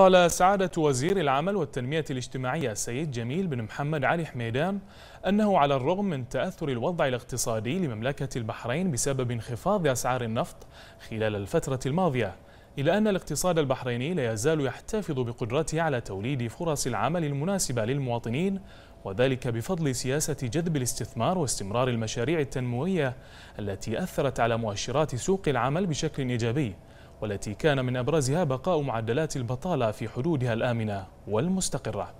قال سعادة وزير العمل والتنمية الاجتماعية السيد جميل بن محمد علي حميدان أنه على الرغم من تأثر الوضع الاقتصادي لمملكة البحرين بسبب انخفاض أسعار النفط خلال الفترة الماضية إلا أن الاقتصاد البحريني لا يزال يحتفظ بقدرته على توليد فرص العمل المناسبة للمواطنين وذلك بفضل سياسة جذب الاستثمار واستمرار المشاريع التنموية التي أثرت على مؤشرات سوق العمل بشكل إيجابي والتي كان من أبرزها بقاء معدلات البطالة في حدودها الآمنة والمستقرة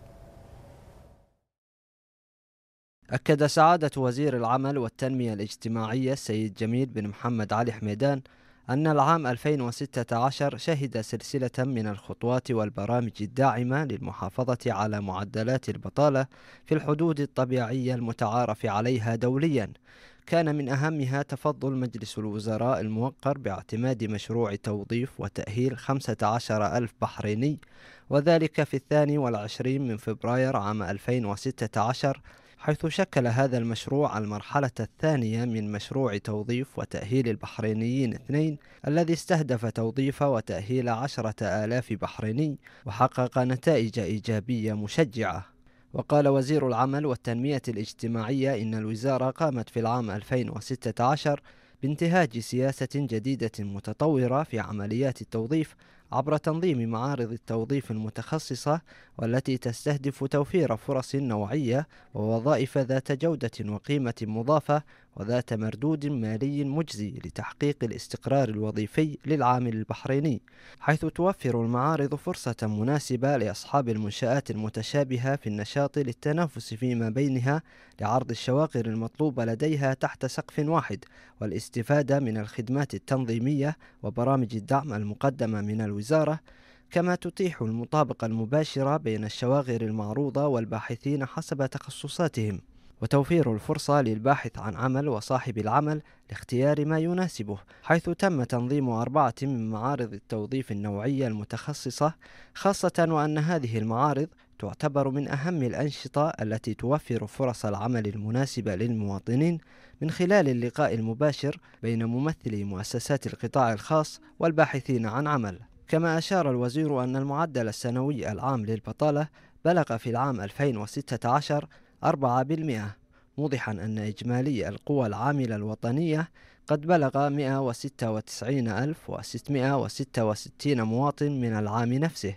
أكد سعادة وزير العمل والتنمية الاجتماعية السيد جميل بن محمد علي حميدان أن العام 2016 شهد سلسلة من الخطوات والبرامج الداعمة للمحافظة على معدلات البطالة في الحدود الطبيعية المتعارف عليها دوليا كان من أهمها تفضل مجلس الوزراء الموقر باعتماد مشروع توظيف وتأهيل 15 ألف بحريني وذلك في الثاني والعشرين من فبراير عام 2016 حيث شكل هذا المشروع المرحلة الثانية من مشروع توظيف وتأهيل البحرينيين اثنين الذي استهدف توظيف وتأهيل عشرة آلاف بحريني وحقق نتائج إيجابية مشجعة وقال وزير العمل والتنمية الاجتماعية إن الوزارة قامت في العام 2016 بانتهاج سياسة جديدة متطورة في عمليات التوظيف عبر تنظيم معارض التوظيف المتخصصة والتي تستهدف توفير فرص نوعية ووظائف ذات جودة وقيمة مضافة وذات مردود مالي مجزي لتحقيق الاستقرار الوظيفي للعامل البحريني حيث توفر المعارض فرصة مناسبة لأصحاب المنشآت المتشابهة في النشاط للتنافس فيما بينها لعرض الشواغر المطلوبة لديها تحت سقف واحد والاستفادة من الخدمات التنظيمية وبرامج الدعم المقدمة من الوزارة الوزارة كما تتيح المطابقة المباشرة بين الشواغر المعروضة والباحثين حسب تخصصاتهم وتوفير الفرصة للباحث عن عمل وصاحب العمل لاختيار ما يناسبه، حيث تم تنظيم أربعة من معارض التوظيف النوعية المتخصصة، خاصة وأن هذه المعارض تعتبر من أهم الأنشطة التي توفر فرص العمل المناسبة للمواطنين من خلال اللقاء المباشر بين ممثلي مؤسسات القطاع الخاص والباحثين عن عمل. كما أشار الوزير أن المعدل السنوي العام للبطالة بلغ في العام 2016 4% موضحا أن إجمالي القوى العاملة الوطنية قد بلغ 196666 مواطن من العام نفسه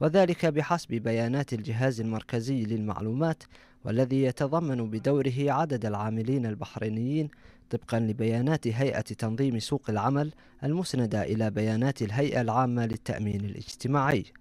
وذلك بحسب بيانات الجهاز المركزي للمعلومات والذي يتضمن بدوره عدد العاملين البحرينيين طبقا لبيانات هيئة تنظيم سوق العمل المسندة إلى بيانات الهيئة العامة للتأمين الاجتماعي